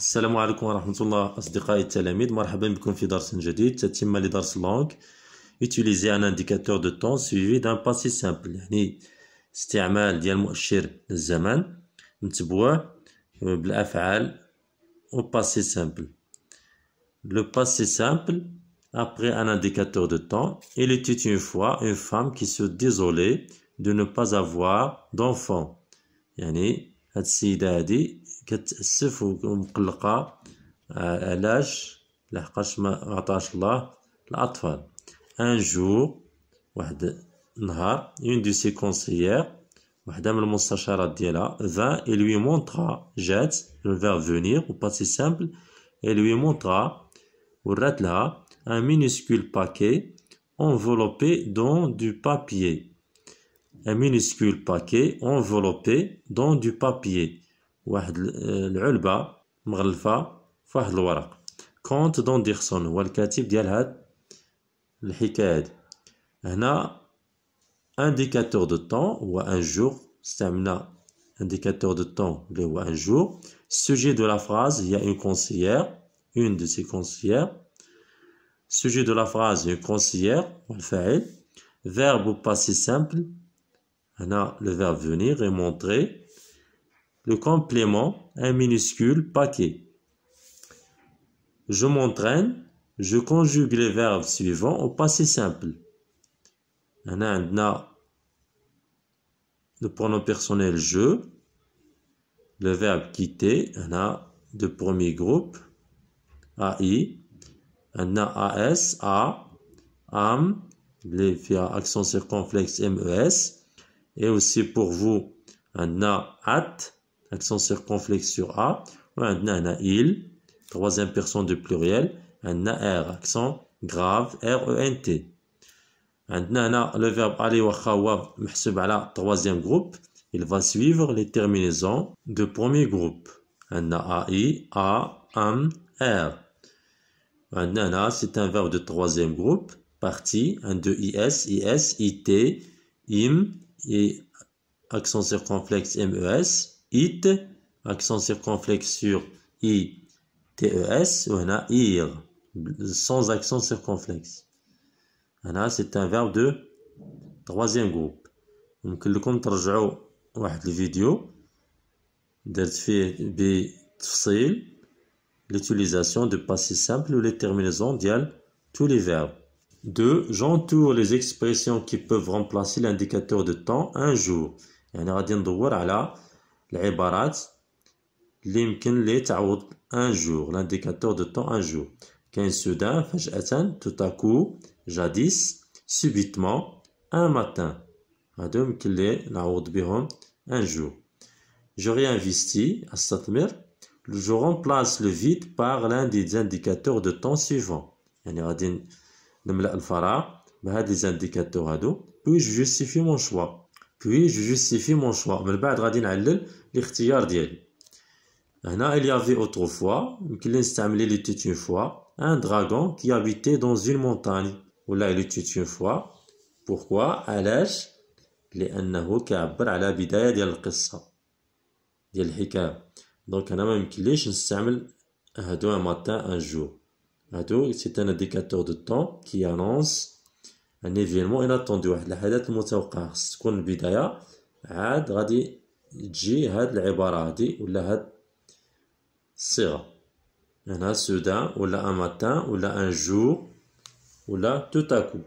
Salam alaikum wa rahmatullahi wa sdiqa et talamid. Mouraham ben bi kufi darsanjadi. cours de langue Utilisez un indicateur de temps suivi d'un passé simple. Yani. Sti'amal di al-mouchir zaman. Mtuboa. Euh, Blafal. Au passé simple. Le passé simple. Après un indicateur de temps. Il était une fois une femme qui se désolait de ne pas avoir d'enfant. Yani. Hat si un sifou, la, une de ses conseillères, madame le monsieur Charadilla, vint et lui montra jet le verre venir, pas si simple, et lui montra au là un minuscule paquet enveloppé dans du papier, un minuscule paquet enveloppé dans du papier. واحد quand quand فواحد الورق ou دون ديرسون de الكاتب ديال هاد الحكاية a indicateur de temps ou un jour جور a indicateur de temps, ou un jour. Sujet de la phrase, il y a une conseillère, une de ces conseillères. Sujet de la phrase, une conseillère, ou le fait. Verbe au passé simple, on a le verbe venir et montrer le complément, un minuscule paquet. Je m'entraîne, je conjugue les verbes suivants au passé simple. On a le pronom personnel je, le verbe quitter, on a premier premier groupe AI, on a AS, A, AM, les via accent circonflexe MES, et aussi pour vous, on a AT, accent circonflexe sur A, un هنا il, troisième personne du pluriel, a « R, accent grave, R-E-N-T. le verbe aller واخا هو troisième groupe, il va suivre les terminaisons de premier groupe. un AI, A, M, R. عندنا c'est un verbe de troisième groupe, parti, un de IS, IS, IT, IM, et accent circonflexe ». E, it, accent circonflexe sur i, e, ou on a ir, sans accent circonflexe. c'est un verbe de troisième groupe. ممكن لكم ترجعوا واحد الفيديو درت فيه l'utilisation de passé simple ou les terminaisons dial tous les verbes. 2. J'entoure les expressions qui peuvent remplacer l'indicateur de temps un jour. يعني غادي ندور على les phrases. un jour. L'indicateur de temps un jour. Quand soudain, tout à coup, jadis, subitement, un matin, un dimanche, la route un jour. Je réinvestis à cette Je remplace le vide par l'un des indicateurs de temps suivants. Y a-t-il des indicateurs à dos? Puis je justifie mon choix puis je justifie mon choix. Mais après, je vais aller l'ichtiyar d'yel. Là, il y avait autrefois, il était une fois, un dragon qui habitait dans une montagne. Ou là, il était une fois. Pourquoi Alash, il est un nahu qui a appris la histoire. De qissa. D'yel hikam. Donc, là, même qu'il est, je vais un matin, un jour. C'est un indicateur de temps qui annonce un événement inattendu, واحد الحدث متوقع خص تكون البدايه عاد غادي تجي هاد العباره هادي ولا هاد الصيغه هنا سودا ولا اماتان ولا ان جور ولا توتاكو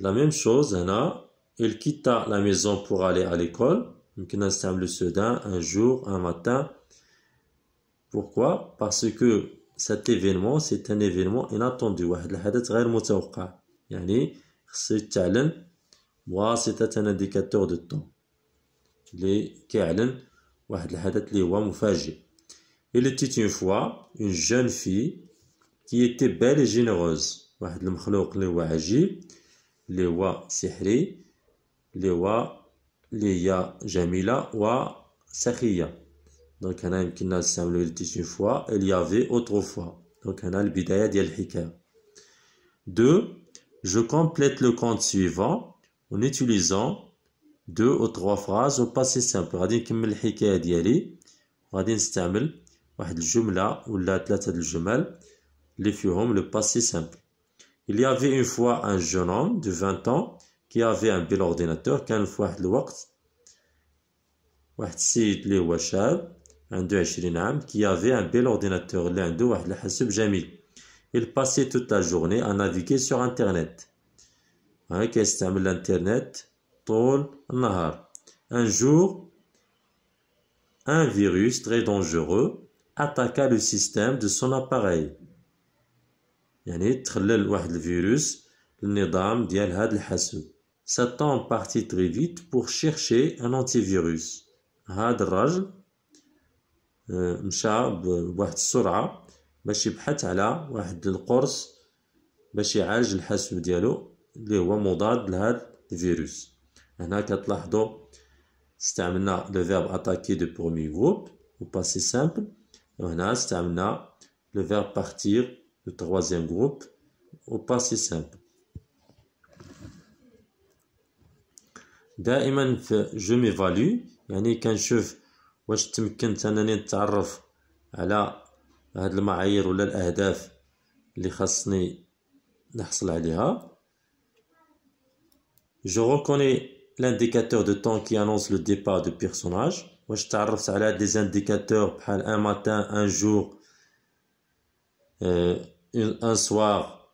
لا il quitta la maison pour aller à l'école يمكن نستعملو un jour un matin pourquoi parce que cet événement c'est un événement inattendu واحد الحدث غير يعني خصي تعلم بواسطة ان انديكاتور دو طون لي كيعلن واحد الحدث اللي هو مفاجئ الي تيت une فوا اون جون في كي ايتي بال et واحد المخلوق اللي هو عجيب اللي هو سحري اللي هو اللي هي جميلة وسخية دونك هنا يمكننا نستعملو الي تيت une فوا الي افي avait autrefois دونك هنا البداية ديال الحكاية دو je complète le compte suivant en utilisant deux ou trois phrases au passé simple. غادي نكمل الحكايه ديالي وغادي نستعمل واحد الجمله ولا ou trois phrases qui فيهم لو باسي سامبل. Il y avait une fois un jeune homme de 20 ans qui avait un bel ordinateur كان في واحد الوقت واحد السيد اللي هو شاب عنده 20 ans qui avait un bel ordinateur اللي عنده واحد الحاسوب جميل il passait toute la journée à naviguer sur Internet. Hein, hein, l'Internet Un jour, un virus très dangereux attaqua le système de son appareil. un virus le le للنظام ديال هذا الحاسوب Satan partit très vite pour chercher un antivirus هذا باش يبحث على واحد القرص باش يعالج الحاسوب ديالو اللي هو مضاد لهذا الفيروس هنا كتلاحظوا استعملنا لو فيرب اتاكي دو برومي غروب و باسي سامبل وهنا استعملنا لو فيرب بارتير دو تروازيام غروب و باسي سامبل دائما في جو مي فالو يعني كنشوف واش تمكنت انني نتعرف على هاد المعايير ولا الاهداف اللي خاصني نحصل عليها جو ريكوني لانديكاتور دو طون كي انونس لو ديبار دو بيرسوناج واش تعرفت على دي زانديكاتور بحال ان ماتان ان جور اون ان سوار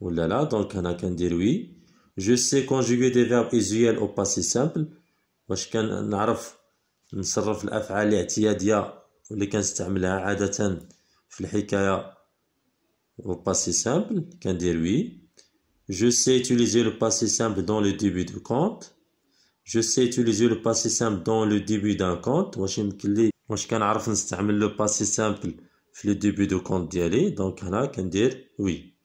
ولا لا دونك انا كندير وي جو سي كونجوغي دي فيرب ايزويال او باسي سامبل واش كنعرف نصرف الافعال الاعتياديه اللي كنستعملها عاده في الحكايه dans le سامبل كندير وي Je sais utiliser le passé simple dans le début du compte Je sais utiliser le passé simple dans le début d'un compte واش يمكن لي واش كنعرف نستعمل لو باسي سامبل في لو ديبي دو كونت ديالي دونك هنا كندير وي oui.